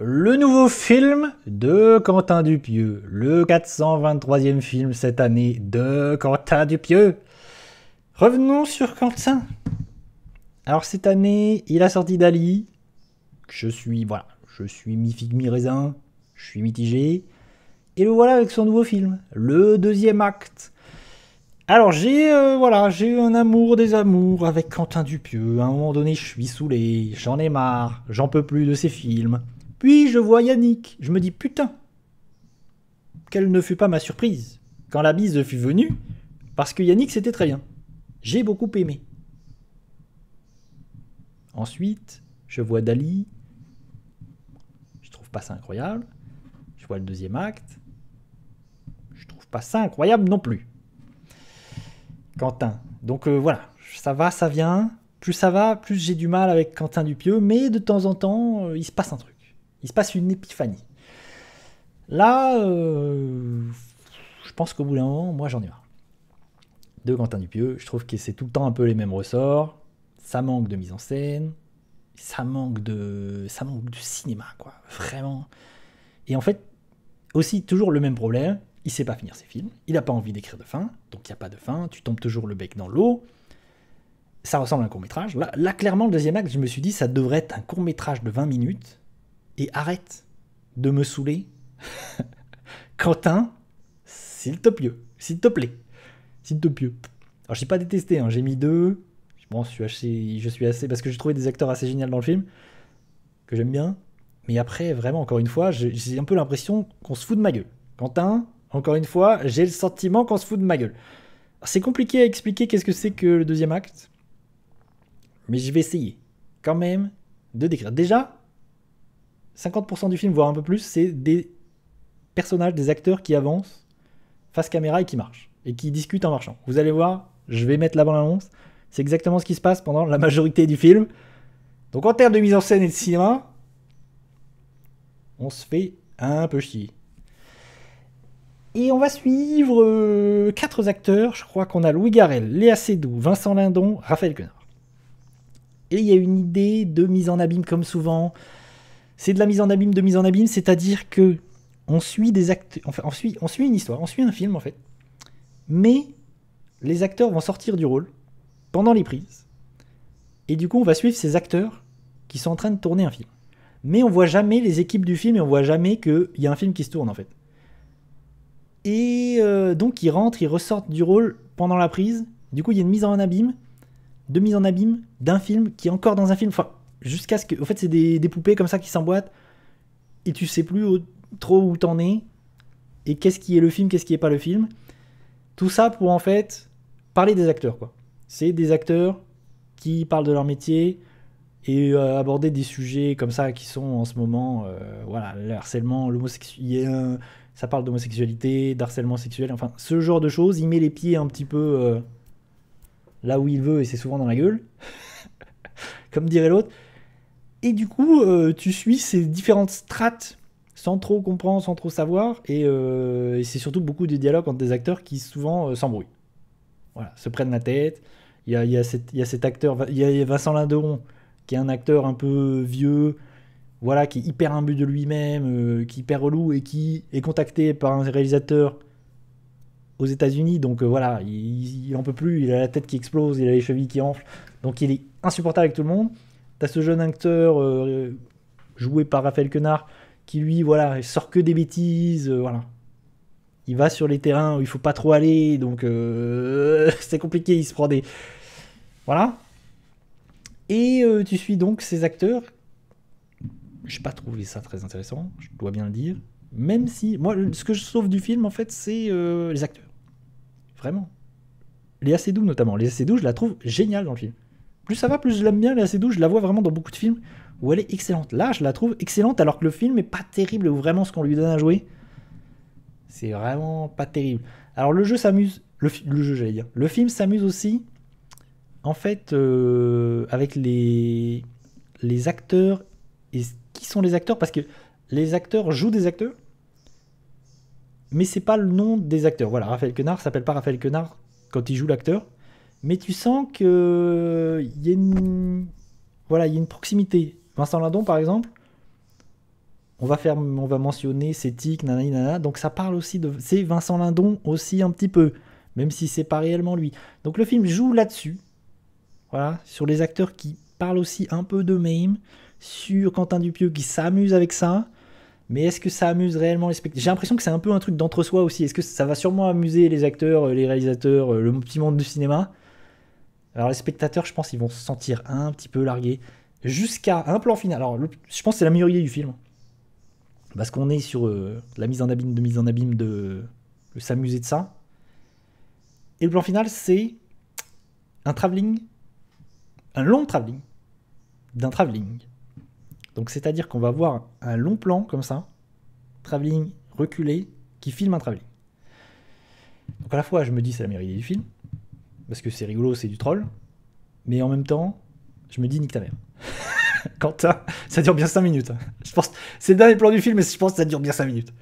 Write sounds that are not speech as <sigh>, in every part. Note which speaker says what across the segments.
Speaker 1: Le nouveau film de Quentin Dupieux, le 423e film cette année de Quentin Dupieux. Revenons sur Quentin. Alors cette année, il a sorti Dali. Je suis voilà, je suis mi figue mi raisin, je suis mitigé. Et le voilà avec son nouveau film, le deuxième acte. Alors j'ai euh, voilà, j'ai eu un amour des amours avec Quentin Dupieux. À un moment donné, je suis saoulé, j'en ai marre, j'en peux plus de ses films. Puis je vois Yannick. Je me dis putain, quelle ne fut pas ma surprise quand la bise fut venue, parce que Yannick c'était très bien. J'ai beaucoup aimé. Ensuite, je vois Dali. Je trouve pas ça incroyable. Je vois le deuxième acte. Je trouve pas ça incroyable non plus. Quentin. Donc euh, voilà, ça va, ça vient. Plus ça va, plus j'ai du mal avec Quentin Dupieux, mais de temps en temps, euh, il se passe un truc. Il se passe une épiphanie. Là, euh, je pense qu'au bout d'un moment, moi j'en ai marre. De Quentin Dupieux, je trouve que c'est tout le temps un peu les mêmes ressorts. Ça manque de mise en scène, ça manque de, ça manque de cinéma, quoi, vraiment. Et en fait, aussi toujours le même problème. Il sait pas finir ses films, il n'a pas envie d'écrire de fin, donc il n'y a pas de fin. Tu tombes toujours le bec dans l'eau. Ça ressemble à un court métrage. Là, là, clairement, le deuxième acte, je me suis dit, ça devrait être un court métrage de 20 minutes et arrête de me saouler. <laughs> Quentin, s'il te plaît, s'il te plaît, s'il te plaît. Alors j'ai pas détesté, hein. j'ai mis deux. Bon, je suis assez, je suis assez parce que j'ai trouvé des acteurs assez géniaux dans le film que j'aime bien. Mais après, vraiment, encore une fois, j'ai un peu l'impression qu'on se fout de ma gueule. Quentin, encore une fois, j'ai le sentiment qu'on se fout de ma gueule. C'est compliqué à expliquer qu'est-ce que c'est que le deuxième acte, mais je vais essayer quand même de décrire. Déjà, 50% du film, voire un peu plus, c'est des personnages, des acteurs qui avancent face caméra et qui marchent, et qui discutent en marchant. Vous allez voir, je vais mettre la bande-annonce, c'est exactement ce qui se passe pendant la majorité du film. Donc en termes de mise en scène et de cinéma, on se fait un peu chier. Et on va suivre 4 euh, quatre acteurs. Je crois qu'on a Louis Garel, Léa Seydoux, Vincent Lindon, Raphaël Quenard. Et il y a une idée de mise en abîme comme souvent. C'est de la mise en abîme de mise en abîme, c'est-à-dire que on suit des actes, enfin, on suit, on suit une histoire, on suit un film en fait, mais les acteurs vont sortir du rôle pendant les prises, et du coup on va suivre ces acteurs qui sont en train de tourner un film. Mais on voit jamais les équipes du film et on voit jamais qu'il y a un film qui se tourne en fait. Et euh, donc ils rentrent, ils ressortent du rôle pendant la prise. Du coup il y a une mise en abîme, de mise en abîme d'un film qui est encore dans un film. Enfin, Jusqu'à ce que. En fait, c'est des, poupées comme ça qui s'emboîtent et tu sais plus trop où t'en es et qu'est-ce qui est le film, qu'est-ce qui est pas le film. Tout ça pour en fait parler des acteurs, quoi. C'est des acteurs qui parlent de leur métier et euh, aborder des sujets comme ça qui sont en ce moment, euh, voilà, le harcèlement, l'homosexuel, ça parle d'homosexualité, d'harcèlement sexuel, enfin ce genre de choses. Il met les pieds un petit peu euh, là où il veut et c'est souvent dans la gueule, <laughs> comme dirait l'autre. Et du coup, euh, tu suis ces différentes strates sans trop comprendre, sans trop savoir. Et, euh, c'est surtout beaucoup de dialogues entre des acteurs qui souvent euh, s'embrouillent. Voilà, se prennent la tête. Il y a, cet acteur, il y a Vincent Linderon, qui est un acteur un peu vieux, voilà, qui est hyper imbu de lui-même, qui est hyper relou et qui est contacté par un réalisateur aux États-Unis. Donc voilà, il, n'en en peut plus, il a la tête qui explose, il a les chevilles qui enflent. Donc il est insupportable avec tout le monde ce jeune acteur euh, joué par Raphaël Quenard qui lui, voilà, il sort que des bêtises, euh, voilà. Il va sur les terrains où il faut pas trop aller, donc euh, <laughs> c'est compliqué, il se prend des... Voilà. Et tu suis donc ces acteurs. J'ai pas trouvé ça très intéressant, je dois bien le dire. Même si, moi, ce que je sauve du film, en fait, c'est les acteurs. Vraiment. Léa Seydoux, notamment. Léa Seydoux, je la trouve géniale dans le film plus ça va, plus je l'aime bien, assez douce. Je la vois vraiment dans beaucoup de films où elle est excellente. Là, je la trouve excellente alors que le film est pas terrible ou vraiment ce qu'on lui donne à jouer, c'est vraiment pas terrible. Alors le jeu s'amuse, le, jeu j'allais dire, le film s'amuse aussi en fait euh, avec les, les acteurs et qui sont les acteurs parce que les acteurs jouent des acteurs mais c'est pas le nom des acteurs. Voilà, Raphaël Quenard s'appelle pas Raphaël Quenard quand il joue l'acteur, mais tu sens que il y a une voilà, il y une proximité. Vincent Lindon, par exemple, on va faire, on va mentionner Cétique, nanani, nanana, donc ça parle aussi de, c'est Vincent Lindon aussi un petit peu, même si c'est pas réellement lui. Donc le film joue là-dessus, voilà, sur les acteurs qui parlent aussi un peu de même sur Quentin Dupieux qui s'amuse avec ça. Mais est-ce que ça amuse réellement les spectateurs J'ai l'impression que c'est un peu un truc d'entre-soi aussi. Est-ce que ça va sûrement amuser les acteurs, les réalisateurs, le petit monde du cinéma alors les spectateurs, je pense, ils vont se sentir un petit peu largués jusqu'à un plan final. Alors je pense que c'est la meilleure idée du film. Parce qu'on est sur euh, la mise en abîme de mise en abîme de, s'amuser de ça. Et le plan final, c'est un travelling, un long travelling, d'un travelling. Donc c'est-à-dire qu'on va voir un long plan comme ça, travelling reculé, qui filme un travelling. Donc à la fois, je me dis c'est la meilleure idée du film, parce que c'est rigolo, c'est du troll. Mais en même temps, je me dis nique ta mère. <laughs> Quand ça dure bien 5 minutes. Hein. Je pense, c'est le dernier plan du film, mais je pense que ça dure bien 5 minutes.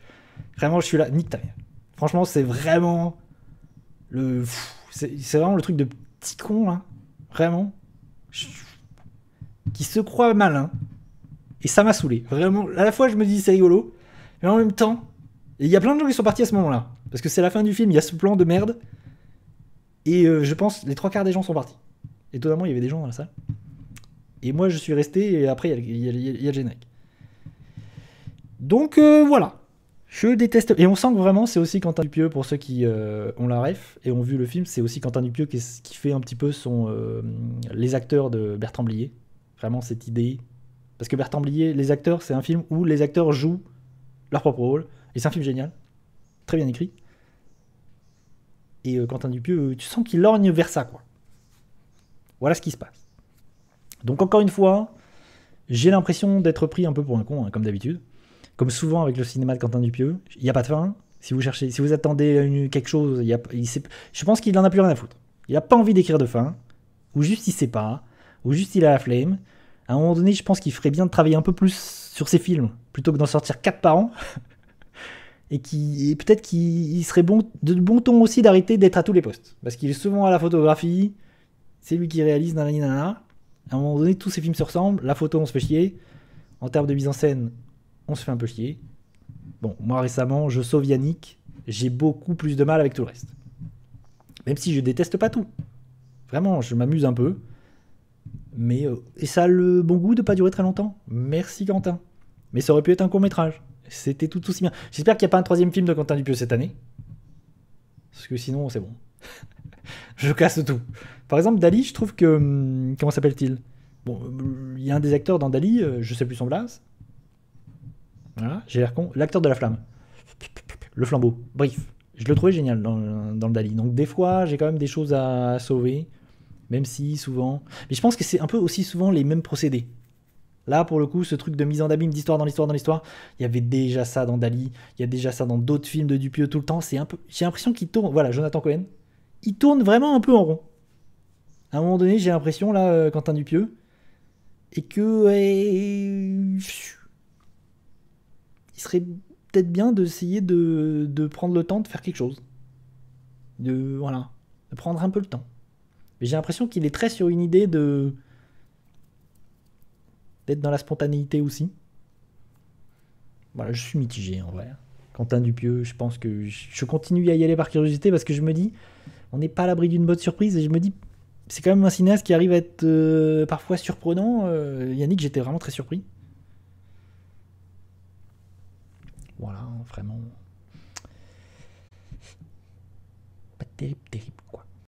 Speaker 1: Vraiment, je suis là, nique ta mère. Franchement, c'est vraiment le. C'est vraiment le truc de petit con, là. Vraiment. Qui se croit malin. Et ça m'a saoulé. Vraiment, à la fois, je me dis c'est rigolo, mais en même temps, il y a plein de gens qui sont partis à ce moment-là. Parce que c'est la fin du film, il y a ce plan de merde. Et euh, je pense les trois quarts des gens sont partis. Étonnamment, il y avait des gens dans la salle. Et moi, je suis resté, et après, il y, a, le générique. Donc euh, voilà. Je déteste. Et on sent que vraiment, c'est aussi Quentin Dupieux, pour ceux qui euh, ont la ref et ont vu le film, c'est aussi Quentin Dupieux qui, qui fait un petit peu son, les acteurs de Bertrand Blier. Vraiment, cette idée. Parce que Bertrand Blier, Les acteurs, c'est un film où les acteurs jouent leur propre rôle. Et c'est un film génial. Très bien écrit. Et euh, Quentin Dupieux, euh, tu sens qu'il lorgne vers ça, quoi. Voilà ce qui se passe. Donc encore une fois, j'ai l'impression d'être pris un peu pour un con, hein, comme d'habitude. Comme souvent avec le cinéma de Quentin Dupieux, il n'y a pas de fin. Si vous cherchez, si vous attendez quelque chose, y a, je pense qu'il n'en a plus rien à foutre. Il n'a pas envie d'écrire de fin, ou juste il sait pas, ou juste il a la flemme. À un moment donné, je pense qu'il ferait bien de travailler un peu plus sur ses films, plutôt que d'en sortir quatre par an. <laughs> et qui peut-être qu'il serait bon, de bon ton aussi d'arrêter d'être à tous les postes. Parce qu'il est souvent à la photographie, c'est lui qui réalise, nanani, nanana. À un moment donné, tous ses films se ressemblent, la photo, on se fait chier. En termes de mise en scène, on se fait un peu chier. Bon, moi récemment, je sauve Yannick, j'ai beaucoup plus de mal avec tout le reste. Même si je déteste pas tout. Vraiment, je m'amuse un peu. Mais, euh, et ça a le bon goût de pas durer très longtemps. Merci Quentin. Mais ça aurait pu être un court métrage. C'était tout aussi bien. J'espère qu'il n'y a pas un troisième film de Quentin Dupieux cette année. Parce que sinon, c'est bon. <laughs> je casse tout. Par exemple, Dali, je trouve que. Hum, comment s'appelle-t-il Bon, hum, il y a un des acteurs dans Dali, euh, je sais plus son blase. Voilà, j'ai l'air con. L'acteur de la flamme. Le flambeau. Bref, je le trouvais génial dans, dans le Dali. Donc, des fois, j'ai quand même des choses à sauver. Même si, souvent. Mais je pense que c'est un peu aussi souvent les mêmes procédés. Là, pour le coup, ce truc de mise en abîme, d'histoire dans l'histoire dans l'histoire, il y avait déjà ça dans Dali, il y a déjà ça dans d'autres films de Dupieux tout le temps. C'est un peu, j'ai l'impression qu'il tourne. Voilà, Jonathan Cohen, il tourne vraiment un peu en rond. À un moment donné, j'ai l'impression là, euh, Quentin Dupieux, et que il serait peut-être bien d'essayer de, de, prendre le temps de faire quelque chose, de voilà, de prendre un peu le temps. Mais j'ai l'impression qu'il est très sur une idée de d'être dans la spontanéité aussi. Voilà, je suis mitigé en vrai. Quentin Dupieux, je pense que je continue à y aller par curiosité parce que je me dis, on n'est pas à l'abri d'une bonne surprise et je me dis, c'est quand même un cinéaste qui arrive à être euh, parfois surprenant. Euh, Yannick, j'étais vraiment très surpris. Voilà, hein, vraiment. Pas terrible, terrible, quoi.